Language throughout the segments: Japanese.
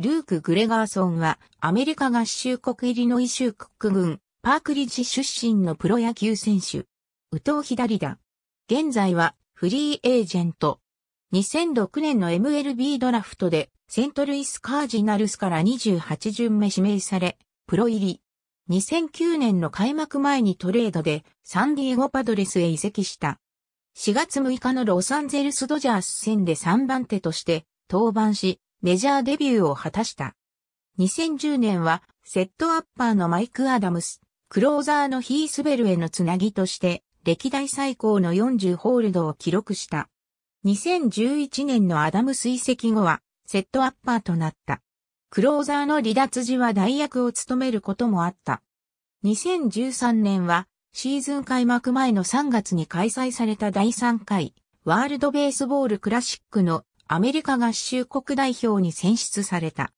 ルーク・グレガーソンは、アメリカ合衆国イリノイ州クック郡、パークリッジ出身のプロ野球選手。右投左打。現在は、フリーエージェント。2006年の MLB ドラフトで、セントルイス・カージナルスから28巡目指名され、プロ入り。2009年の開幕前にトレードで、サンディエゴパドレスへ移籍した。4月6日のロサンゼルス・ドジャース戦で3番手として、登板し、メジャーデビューを果たした。2010年は、セットアッパーのマイク・アダムス、クローザーのヒースベルへのつなぎとして、歴代最高の40ホールドを記録した。2011年のアダムス移後は、セットアッパーとなった。クローザーの離脱時は代役を務めることもあった。2013年は、シーズン開幕前の3月に開催された第3回、ワールドベースボールクラシックのアメリカ合衆国代表に選出された。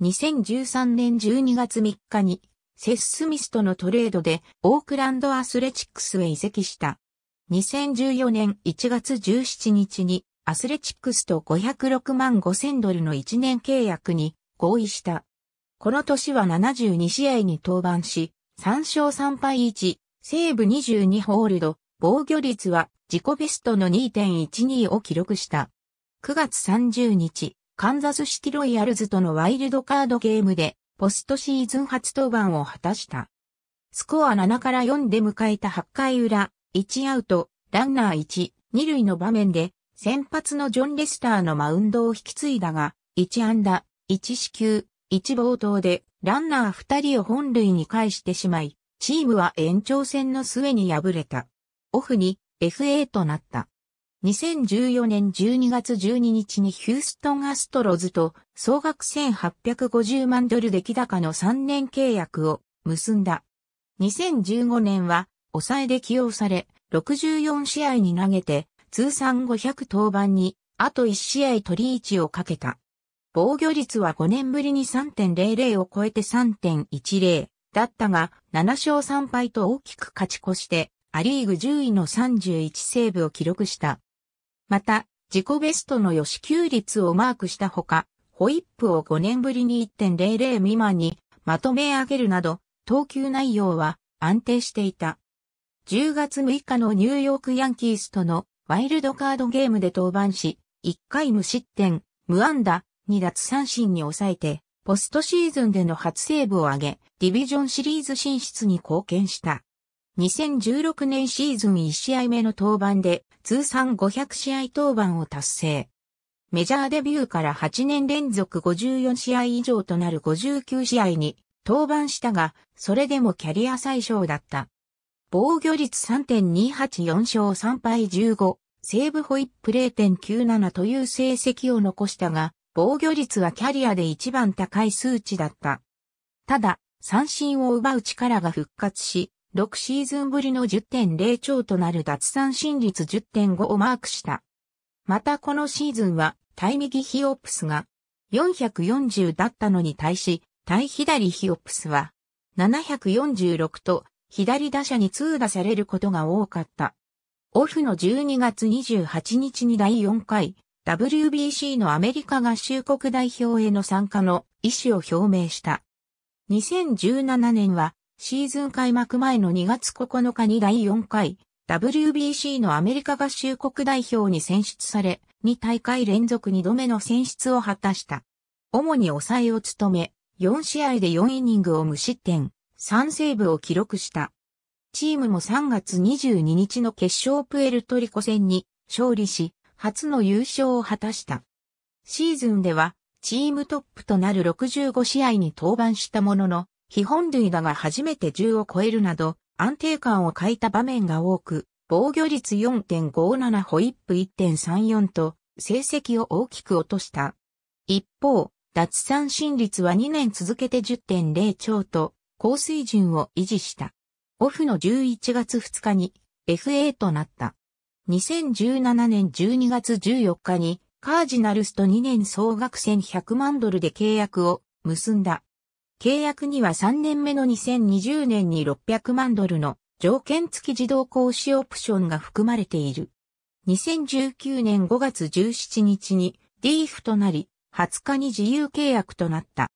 2013年12月3日に、セス・スミスとのトレードでオークランドアスレチックスへ移籍した。2014年1月17日にアスレチックスと506万5000ドルの1年契約に合意した。この年は72試合に登板し、3勝3敗1、西部22ホールド、防御率は自己ベストの2.12を記録した。9月30日、カンザスシティロイヤルズとのワイルドカードゲームで、ポストシーズン初登板を果たした。スコア7から4で迎えた8回裏、1アウト、ランナー1、2塁の場面で、先発のジョン・レスターのマウンドを引き継いだが、1安打、1四球、1冒頭で、ランナー2人を本塁に返してしまい、チームは延長戦の末に敗れた。オフに FA となった。2014年12月12日にヒューストンアストロズと総額1850万ドル出来高の3年契約を結んだ。2015年は抑えで起用され、64試合に投げて通算500登板にあと1試合取り位置をかけた。防御率は5年ぶりに3.00を超えて3.10だったが、7勝3敗と大きく勝ち越して、アリーグ10位の31セーブを記録した。また、自己ベストの予支給率をマークしたほか、ホイップを5年ぶりに1.00未満にまとめ上げるなど、投球内容は安定していた。10月6日のニューヨークヤンキースとのワイルドカードゲームで登板し、1回無失点、無安打、2奪三振に抑えて、ポストシーズンでの初セーブを挙げ、ディビジョンシリーズ進出に貢献した。2016年シーズン1試合目の登板で、通算500試合登板を達成。メジャーデビューから8年連続54試合以上となる59試合に登板したが、それでもキャリア最小だった。防御率3.284勝3敗15、セーブホイップ0.97という成績を残したが、防御率はキャリアで一番高い数値だった。ただ、三振を奪う力が復活し、6シーズンぶりの10.0超となる脱三振率10.5をマークした。またこのシーズンは、対右ヒオップスが440だったのに対し、対左ヒオップスは746と左打者に通打されることが多かった。オフの12月28日に第4回 WBC のアメリカ合衆国代表への参加の意思を表明した。2017年はシーズン開幕前の2月9日に第4回 WBC のアメリカ合衆国代表に選出され、2大会連続2度目の選出を果たした。主に抑えを務め、4試合で4イニングを無失点、3セーブを記録した。チームも3月22日の決勝プエルトリコ戦に勝利し、初の優勝を果たした。シーズンでは、チームトップとなる65試合に登板したものの、基本類打が初めて10を超えるなど、安定感を欠いた場面が多く、防御率4.57ホイップ1.34と、成績を大きく落とした。一方、脱三振率は2年続けて10.0超と、高水準を維持した。オフの11月2日に FA となった。2017年12月14日にカージナルスと2年総額1100万ドルで契約を結んだ。契約には3年目の2020年に600万ドルの条件付き自動行使オプションが含まれている。2019年5月17日に DF となり、20日に自由契約となった。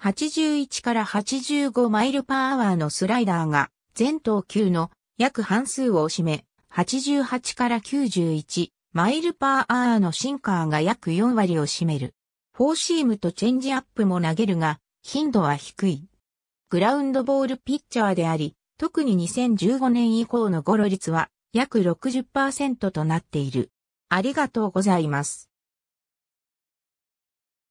81から85マイルパーアワーのスライダーが全投球の約半数を占め、88から91マイルパーアワーのシンカーが約4割を占める。フォーシームとチェンジアップも投げるが、頻度は低い。グラウンドボールピッチャーであり、特に2015年以降のゴロ率は約60%となっている。ありがとうございます。